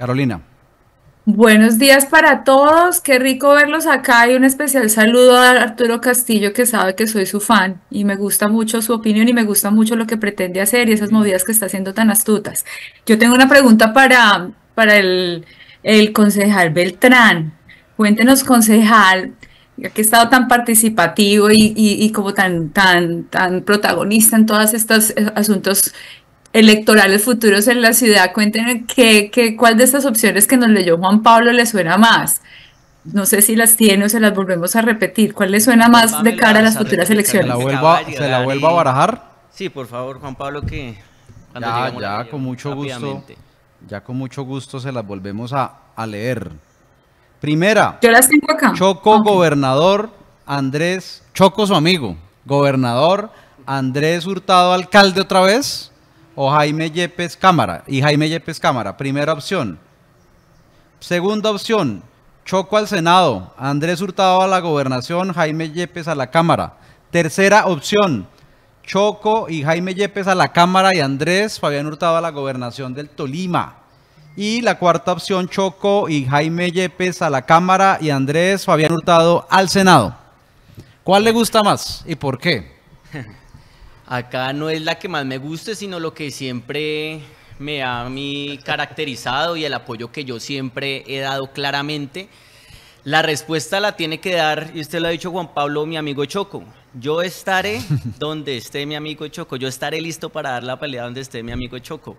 Carolina. Buenos días para todos, qué rico verlos acá y un especial saludo a Arturo Castillo que sabe que soy su fan y me gusta mucho su opinión y me gusta mucho lo que pretende hacer y esas movidas que está haciendo tan astutas. Yo tengo una pregunta para, para el, concejal Beltrán. Cuéntenos, concejal, ya que he estado tan participativo y, como tan, tan, tan protagonista en todos estos eh, asuntos electorales futuros en la ciudad, cuéntenme qué, qué, cuál de estas opciones que nos leyó Juan Pablo le suena más. No sé si las tiene o se las volvemos a repetir. ¿Cuál le suena más de cara a las futuras elecciones? ¿Se la vuelvo a barajar? Sí, por favor, Juan Pablo, que... ya, ya, con mucho gusto. Ya con mucho gusto se las volvemos a, leer. Primera. Choco, gobernador, Andrés... Choco, su amigo. Gobernador, Andrés Hurtado, alcalde otra vez o Jaime Yepes Cámara. Y Jaime Yepes Cámara, primera opción. Segunda opción, Choco al Senado, Andrés Hurtado a la gobernación, Jaime Yepes a la Cámara. Tercera opción, Choco y Jaime Yepes a la Cámara y Andrés Fabián Hurtado a la gobernación del Tolima. Y la cuarta opción, Choco y Jaime Yepes a la Cámara y Andrés Fabián Hurtado al Senado. ¿Cuál le gusta más y por qué? Acá no es la que más me guste, sino lo que siempre me ha a caracterizado y el apoyo que yo siempre he dado claramente. La respuesta la tiene que dar, y usted lo ha dicho Juan Pablo, mi amigo Choco. Yo estaré donde esté mi amigo Choco. Yo estaré listo para dar la pelea donde esté mi amigo Choco.